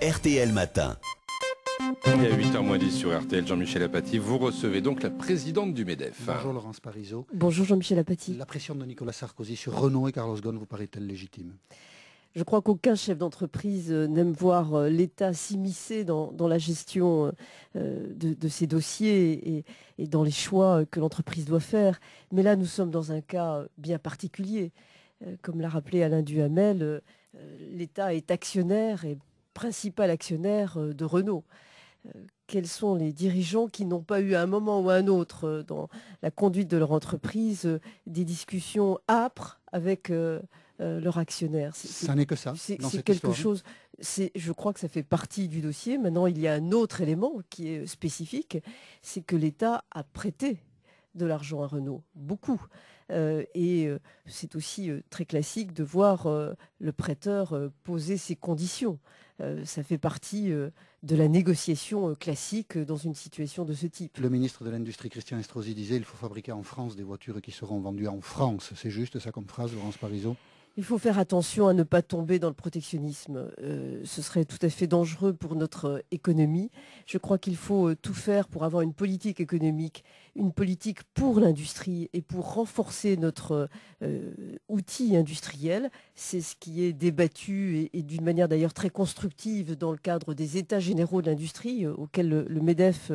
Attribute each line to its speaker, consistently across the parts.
Speaker 1: RTL Matin. Il y a 8h 10 sur RTL, Jean-Michel Apathy. Vous recevez donc la présidente du MEDEF. Bonjour Laurence Parisot. Bonjour Jean-Michel Apathy. La pression de Nicolas Sarkozy sur Renault et Carlos Ghosn vous paraît-elle légitime je crois qu'aucun chef d'entreprise euh,
Speaker 2: n'aime voir euh, l'État s'immiscer dans, la gestion euh, de, ses dossiers et, et, dans les choix que l'entreprise doit faire. Mais là, nous sommes dans un cas bien particulier. Comme l'a rappelé Alain Duhamel, l'État est actionnaire et principal actionnaire euh, de Renault euh, quels sont les dirigeants qui n'ont pas eu à un moment ou à un autre euh, dans la conduite de leur entreprise des discussions âpres avec leur actionnaire. Ça n'est que ça. C'est quelque chose. Je crois que ça fait partie du dossier. Maintenant, il y a un autre élément qui est spécifique, c'est que l'État a prêté de l'argent à Renault, beaucoup. Euh, et euh, c'est aussi euh, très classique de voir le prêteur poser ses conditions.
Speaker 1: ça fait partie de
Speaker 2: la négociation classique dans une situation de ce type.
Speaker 1: Le ministre de l'Industrie, Christian Estrosi, disait il faut fabriquer en France des voitures qui seront vendues en France. C'est juste ça comme phrase, Laurence Parisot
Speaker 2: il faut faire attention à ne pas tomber dans le protectionnisme. Euh, ce serait tout à fait dangereux pour notre euh, économie. Je crois qu'il faut euh, tout faire pour avoir une politique économique, une politique pour l'industrie et pour renforcer notre outil industriel. C'est ce qui est débattu et, d'une manière d'ailleurs très constructive dans le cadre des États généraux de l'industrie auxquels le MEDEF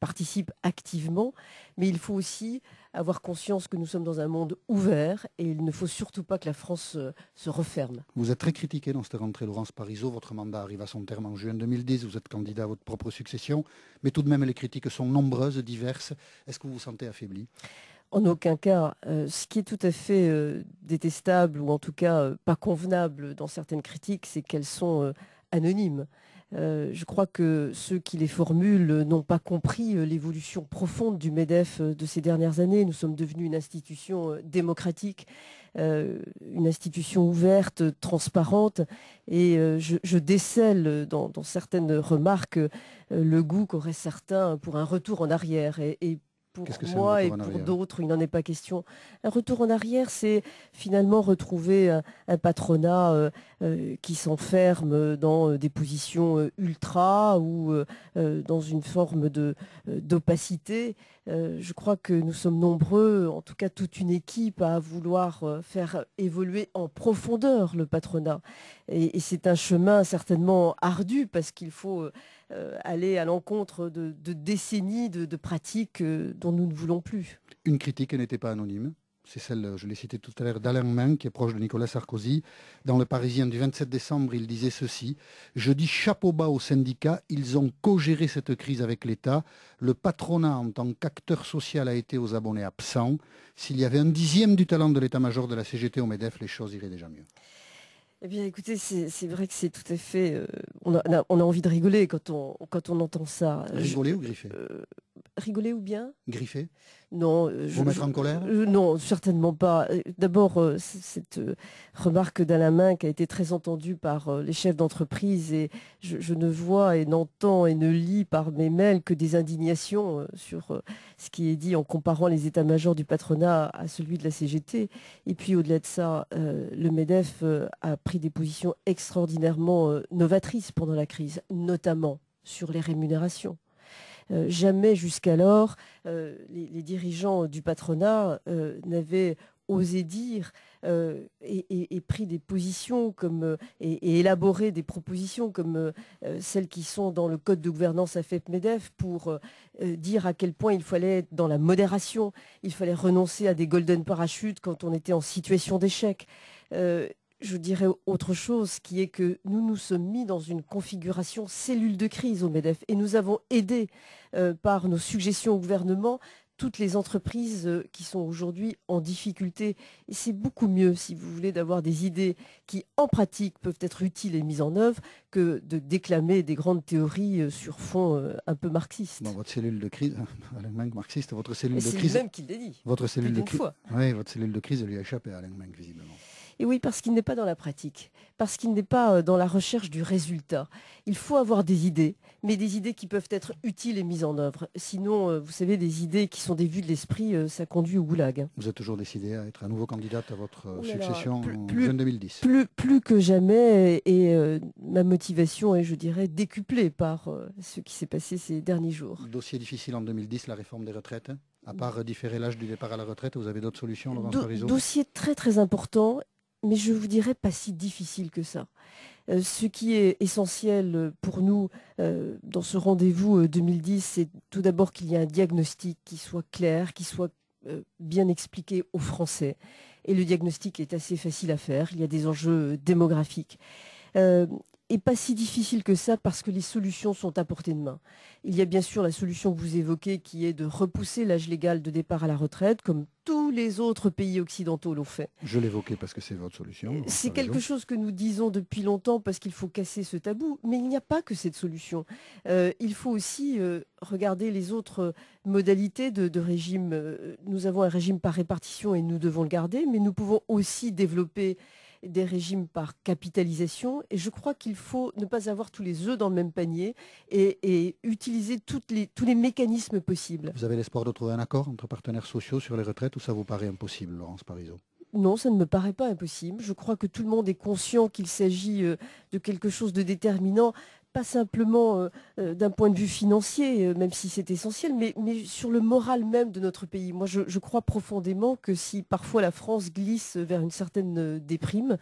Speaker 2: participe activement. Mais il faut aussi avoir conscience que nous sommes dans un monde ouvert et il ne faut surtout pas que la France euh, se referme.
Speaker 1: Vous êtes très critiqué dans cette rentrée, Laurence Parisot. Votre mandat arrive à son terme en juin 2010. Vous êtes candidat à votre propre succession. Mais tout de même, les critiques sont nombreuses, diverses. Est-ce que vous vous sentez affaibli
Speaker 2: en aucun cas. Euh, ce qui est tout à fait euh, détestable ou en tout cas pas convenable dans certaines critiques, c'est qu'elles sont anonymes. Euh, je crois que ceux qui les formulent n'ont pas compris euh, l'évolution profonde du MEDEF euh, de ces dernières années. Nous sommes devenus une institution démocratique, une institution ouverte, transparente, et je, décèle dans, certaines remarques le goût qu'auraient certains pour un retour en arrière pour moi et pour d'autres, il n'en est pas question. Un retour en arrière, c'est finalement retrouver un, patronat euh, euh, qui s'enferme dans euh, des positions ultra ou dans une forme d'opacité. je crois que nous sommes nombreux, en tout cas toute une équipe, à vouloir faire évoluer en profondeur le patronat. Et, c'est un chemin certainement ardu parce qu'il faut aller à l'encontre de, décennies de, pratiques nous ne voulons
Speaker 1: plus. Une critique n'était pas anonyme. C'est celle, je l'ai citée tout à l'heure, d'Alain Main, qui est proche de Nicolas Sarkozy. Dans Le Parisien du 27 décembre, il disait ceci. Je dis chapeau bas aux syndicats, ils ont co-géré cette crise avec l'État. Le patronat, en tant qu'acteur social, a été aux abonnés absents. S'il y avait un dixième du talent de l'état-major de la CGT au MEDEF, les choses iraient déjà mieux.
Speaker 2: Eh bien, écoutez, c'est vrai que c'est tout à fait. Euh, on, a, envie de rigoler quand on, entend ça. Rigoler
Speaker 1: ou griffer euh,
Speaker 2: Rigoler ou bien Griffer Non. Euh, je Vous mettre en colère euh, Non, certainement pas. Euh, d'abord, cette remarque d'Alain qui a été très entendue par les chefs d'entreprise et je, je, ne vois et n'entends et ne lis par mes mails que des indignations sur ce qui est dit en comparant les états-majors du patronat à celui de la CGT. Et puis au-delà de ça, le MEDEF a pris des positions extraordinairement novatrices pendant la crise, notamment sur les rémunérations. Euh, jamais jusqu'alors, euh, les, dirigeants du patronat euh, n'avaient osé dire et, pris des positions et, élaboré des propositions comme celles qui sont dans le code de gouvernance AFEP-MEDEF e pour dire à quel point il fallait être dans la modération, il fallait renoncer à des golden parachutes quand on était en situation d'échec je dirais autre chose, qui est que nous nous sommes mis dans une configuration cellule de crise au MEDEF et nous avons aidé euh, par nos suggestions au gouvernement toutes les entreprises euh, qui sont aujourd'hui en difficulté. Et c'est beaucoup mieux, si vous voulez, d'avoir des idées qui, en pratique, peuvent être utiles et mises en œuvre que
Speaker 1: de déclamer des grandes théories euh, sur fond un peu marxiste. votre cellule de crise, Alain Meng, marxiste, votre cellule de crise... C'est même qui Votre cellule, de crise oui, votre cellule de crise lui a échappé, Alain Meng, visiblement.
Speaker 2: Et oui, parce qu'il n'est pas dans la pratique, parce qu'il n'est pas euh, dans la recherche du résultat. Il faut avoir des idées, mais des idées qui peuvent être utiles et mises en œuvre. Sinon, euh, vous savez, des idées qui sont des vues de l'esprit, euh, ça conduit au goulag. Hein.
Speaker 1: Vous êtes toujours décidé à être un nouveau candidate à votre oh succession en 2010.
Speaker 2: Plus, plus, que jamais, et ma motivation est, je dirais, décuplée par ce qui s'est passé ces derniers jours. Dossier
Speaker 1: difficile en 2010, la réforme des retraites à part différer l'âge du départ à la retraite, vous avez d'autres solutions, Laurence Do Dossier
Speaker 2: très très important mais je vous dirais pas si difficile que ça. Euh, ce qui est essentiel euh, pour nous euh, dans ce rendez-vous 2010, c'est tout d'abord qu'il y ait un diagnostic qui soit clair, qui soit bien expliqué aux Français. Et le diagnostic est assez facile à faire, il y a des enjeux démographiques et pas si difficile que ça parce que les solutions sont à portée de main. Il y a bien sûr la solution que vous évoquez qui est de repousser l'âge légal de départ à la retraite, comme tout tous les autres pays occidentaux l'ont fait.
Speaker 1: Je l'évoquais parce que c'est votre solution. C'est quelque chose
Speaker 2: que nous disons depuis longtemps parce qu'il faut casser ce tabou, mais il n'y a pas que cette solution. Euh, il faut aussi euh, regarder les autres modalités de, régime. Euh, nous avons un régime par répartition et nous devons le garder, mais nous pouvons aussi développer des régimes par capitalisation. Et je crois qu'il faut ne pas avoir tous les œufs dans le même panier et, utiliser tous les mécanismes possibles.
Speaker 1: Vous avez l'espoir de trouver un accord entre partenaires sociaux sur les retraites ou ça vous paraît impossible, Laurence Parisot
Speaker 2: non, ça ne me paraît pas impossible. Je crois que tout le monde est conscient qu'il s'agit euh, de quelque chose de déterminant pas simplement euh, euh, d'un point de vue financier, euh, même si c'est essentiel, mais, sur le moral même de notre pays. Moi, je, crois profondément que si parfois la France glisse vers une certaine déprime,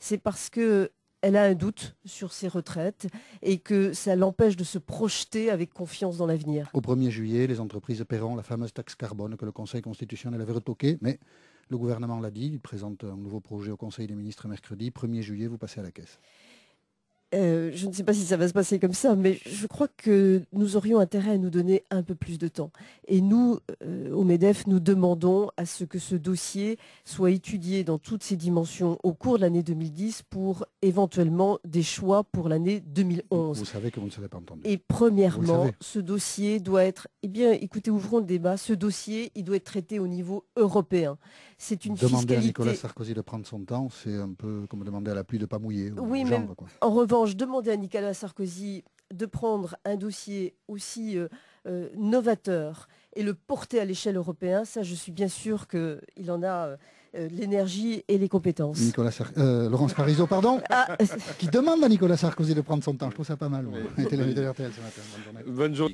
Speaker 2: c'est parce que elle a un doute sur ses retraites et que ça l'empêche de se projeter avec confiance dans l'avenir.
Speaker 1: Au 1er juillet, les entreprises paieront la fameuse taxe carbone que le Conseil constitutionnel avait retoquée, mais le gouvernement l'a dit, il présente un nouveau projet au Conseil des ministres mercredi. 1er juillet, vous passez à la caisse.
Speaker 2: Euh, je ne sais pas si ça va se passer comme ça, mais je crois que nous aurions intérêt à nous donner un peu plus de temps. Et nous, euh, au MEDEF, nous demandons à ce que ce dossier soit étudié dans toutes ses dimensions au cours de l'année 2010 pour éventuellement des choix pour l'année
Speaker 1: 2011. Vous savez que vous ne savez pas entendu. Et premièrement,
Speaker 2: ce dossier doit être, eh bien, écoutez, ouvrons le débat, ce dossier, il doit être traité au niveau européen. C'est une demander à Nicolas Sarkozy
Speaker 1: de prendre son temps, c'est un peu comme demander à la pluie de ne pas mouiller. Oui, mais
Speaker 2: en revanche, je demandais à Nicolas Sarkozy de prendre un dossier aussi euh, euh, novateur et le porter à l'échelle européenne, ça, je suis bien sûr qu'il en a euh, l'énergie
Speaker 1: et les compétences. Laurence Parisot, pardon, ah, qui demande à Nicolas Sarkozy de prendre son temps. Je trouve ça pas mal. Bonne journée.